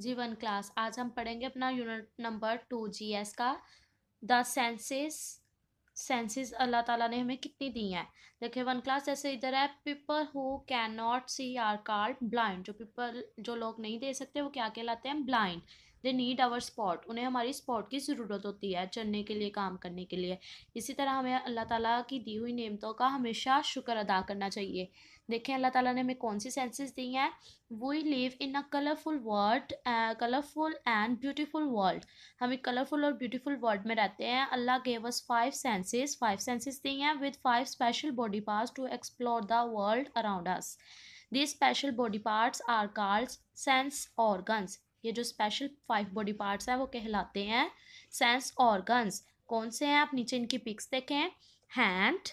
जीवन क्लास आज हम पढ़ेंगे अपना unit number two G S का द सेंसेस सेंसेस अल्लाह ताला ने हमें कितनी दी हैं देखिए वन क्लास जैसे इधर है people who can not see are called blind जो पीपल जो लोग नहीं दे सकते वो क्या कहलाते हैं blind they need our spot उन्हें हमारी स्पॉट की ज़रूरत होती है चलने के लिए काम करने के लिए इसी तरह हमें अल्लाह ताला की दी हुई नेमतों का हमेशा शुक्र अदा करना चाहिए देखें अल्लाह ताला ने हमें कौन सी सेंसेस दी हैं we live in a colourful world colourful and beautiful world हम एक कलरफुल और ब्यूटीफुल वर्ल्ड में रहते हैं अल्लाह gave us five senses five senses दी हैं with five special body parts to explore the world around us this special body parts are called sense organs ये जो स्पेशल फाइव बॉडी पार्ट्स हैं वो कहलाते हैं सेंस ऑर्गन्स कौन से हैं आप नीचे इनकी पिक्स देखें हैंड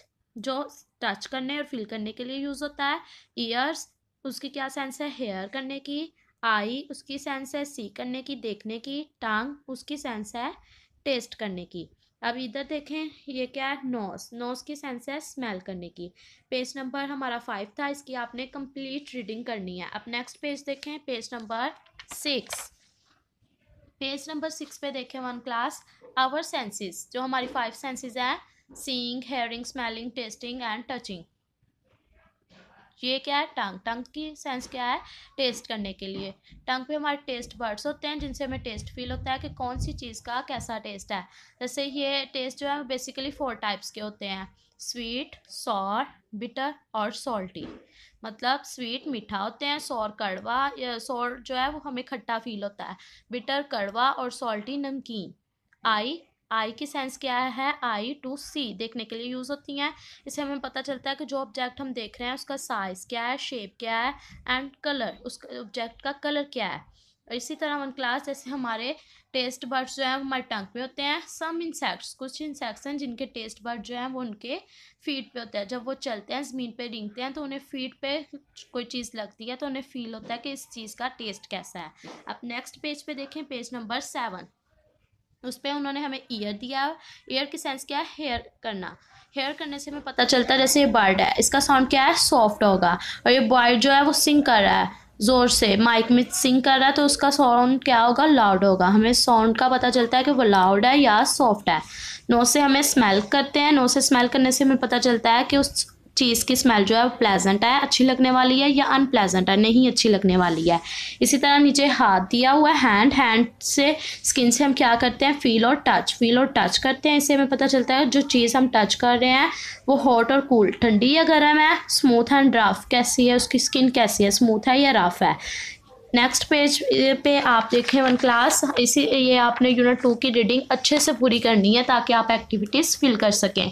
जो टच करने और फील करने के लिए यूज़ होता है ईयर्स उसकी क्या सेंस है हेयर करने की आई उसकी सेंस है सी करने की देखने की टांग उसकी सेंस है टेस्ट करने की अब इधर देखें ये क्या है नोस नोस की सेंस है स्मेल करने की पेज नंबर हमारा फाइव था इसकी आपने कंप्लीट रीडिंग करनी है अब नेक्स्ट पेज देखें page number six page number six पे देखें वन क्लास आवर सेंसेस जो हमारी फाइव सेंसेस हैं seeing hearing smelling tasting and touching ये क्या है टंग टंग की सेंस क्या है टेस्ट करने के लिए टंग पे हमारे टेस्ट बर्ड्स होते हैं जिनसे हमें टेस्ट फील होता है कि कौन सी चीज़ का कैसा टेस्ट है जैसे ये टेस्ट जो है बेसिकली फोर टाइप्स के होते हैं स्वीट सॉर बिटर और सॉल्टी मतलब स्वीट मीठा होते हैं सौर कड़वा सौर जो है वो हमें खट्टा फील होता है बिटर कड़वा और सॉल्टी नमकीन आई आई की सेंस क्या है आई टू सी देखने के लिए यूज़ होती हैं इससे हमें पता चलता है कि जो ऑब्जेक्ट हम देख रहे हैं उसका साइज़ क्या है शेप क्या है एंड कलर उस ऑब्जेक्ट का कलर क्या है और इसी तरह वन क्लास जैसे हमारे टेस्ट बर्ड्स जो हैं हमारे टंग पे होते हैं सम इंसेक्ट्स कुछ इंसेक्ट्स हैं जिनके टेस्ट बर्ड जो हैं वो उनके फीट पे होते हैं जब वो चलते हैं ज़मीन पे रिंगते हैं तो उन्हें फीट पे कोई चीज़ लगती है तो उन्हें फील होता है कि इस चीज़ का टेस्ट कैसा है अब नेक्स्ट पेज पे देखें पेज नंबर सेवन उस पर उन्होंने हमें ईयर दिया ईयर के सेंस क्या है हेयर करना हेयर करने से हमें पता चलता है जैसे ये बर्ड है इसका साउंड क्या है सॉफ्ट होगा और ये बर्ड जो है वो सिंग कर रहा है ज़ोर से माइक में सिंग कर रहा है तो उसका साउंड क्या होगा लाउड होगा हमें साउंड का पता चलता है कि वो लाउड है या सॉफ्ट है नो से हमें स्मेल करते हैं नो से स्मेल करने से हमें पता चलता है कि उस चीज़ की स्मेल जो है प्लेजेंट है अच्छी लगने वाली है या अनप्लेजेंट है नहीं अच्छी लगने वाली है इसी तरह नीचे हाथ दिया हुआ हैंड हैंड से स्किन से हम क्या करते हैं फील और टच फील और टच करते हैं इससे हमें पता चलता है जो चीज़ हम टच कर रहे हैं वो हॉट और कूल ठंडी या गर्म है स्मूथ एंड रफ कैसी है उसकी स्किन कैसी है स्मूथ है या रफ है नेक्स्ट पेज पे आप देखें वन क्लास इसी ये आपने यूनिट टू की रीडिंग अच्छे से पूरी करनी है ताकि आप एक्टिविटीज़ फिल कर सकें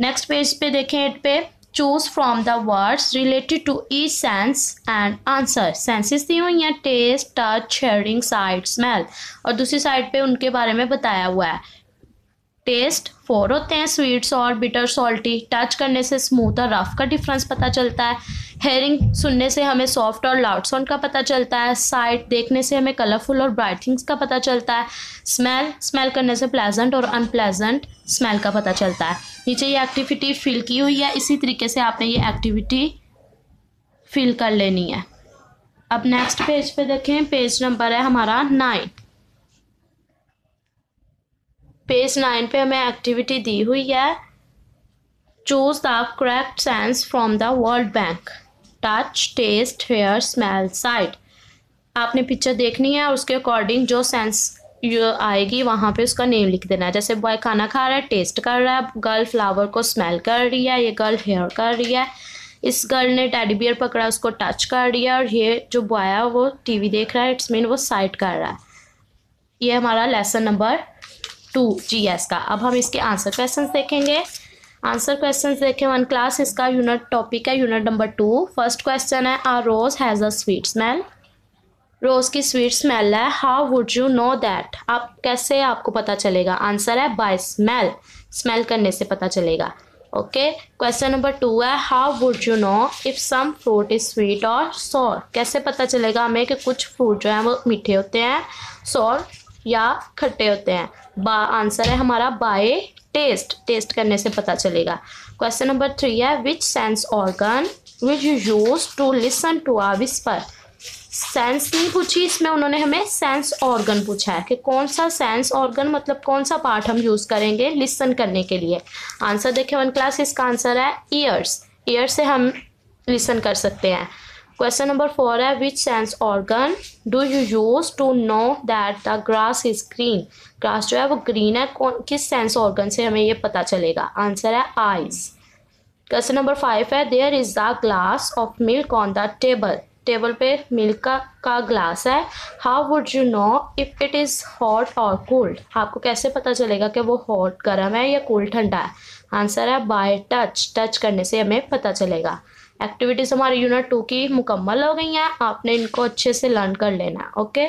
नेक्स्ट पेज पे देखें एट पे choose from the words related to each sense and answer senses दी हुई हैं taste, touch, hearing, sight, smell और दूसरी साइड पे उनके बारे में बताया हुआ है टेस्ट फोर होते हैं स्वीट्स और बिटर सॉल्टी टच करने से स्मूथ और रफ का डिफरेंस पता चलता है हेयरिंग सुनने से हमें सॉफ्ट और लाउड साउंड का पता चलता है साइट देखने से हमें कलरफुल और ब्राइट थिंग्स का पता चलता है स्मेल स्मेल करने से प्लेजेंट और अनप्लेजेंट स्मेल का पता चलता है नीचे ये एक्टिविटी फील की हुई है इसी तरीके से आपने ये एक्टिविटी फील कर लेनी है अब नेक्स्ट पेज पे देखें पेज नंबर है हमारा नाइन पेज नाइन पे हमें एक्टिविटी दी हुई है choose the correct sense from the world bank touch taste hear smell sight आपने पिक्चर देखनी है और उसके अकॉर्डिंग जो सेंस आएगी वहाँ पे उसका नेम लिख देना है जैसे बॉय खाना खा रहा है टेस्ट कर रहा है गर्ल फ्लावर को स्मेल कर रही है ये गर्ल हेयर कर रही है इस गर्ल ने टेडी बियर पकड़ा उसको टच कर दिया और ये जो बॉय है वो टीवी देख रहा है इट्स मीन वो साइट कर रहा है ये हमारा lesson number two G S का अब हम इसके आंसर क्वेश्चन देखेंगे आंसर क्वेश्चन देखें वन क्लास इसका यूनिट टॉपिक है unit number two first question है a rose has a sweet smell rose की स्वीट स्मेल है how would you know that आप कैसे आपको पता चलेगा आंसर है बाय स्मेल स्मेल करने से पता चलेगा ओके क्वेश्चन नंबर टू है how would you know if some fruit is sweet और सॉर कैसे पता चलेगा हमें कि कुछ फ्रूट जो है वो मीठे होते हैं सॉर या खट्टे होते हैं बा आंसर है हमारा बाय टेस्ट टेस्ट करने से पता चलेगा क्वेश्चन नंबर थ्री है which sense organ which use to listen to a whisper sense नहीं पूछी इसमें उन्होंने हमें सेंस ऑर्गन पूछा है कि कौन सा सेंस ऑर्गन मतलब कौन सा पार्ट हम यूज़ करेंगे लिसन करने के लिए आंसर देखें वन क्लास इसका आंसर है ईयर्स ईयर से हम लिसन कर सकते हैं क्वेश्चन नंबर फोर है which sense organ do you use to know that the grass is green grass जो है वो ग्रीन है कौन किस सेंस ऑर्गन से हमें ये पता चलेगा आंसर है आइज क्वेश्चन नंबर फाइव है there is the glass of milk on the table table पे मिल्क का का ग्लास है how would you know if it is hot और कोल्ड आपको कैसे पता चलेगा कि वो हॉट गर्म है या कोल्ड ठंडा है आंसर है बाय टच टच करने से हमें पता चलेगा एक्टिविटीज़ हमारी यूनिट टू की मुकम्मल हो गई हैं आपने इनको अच्छे से लर्न कर लेना है ओके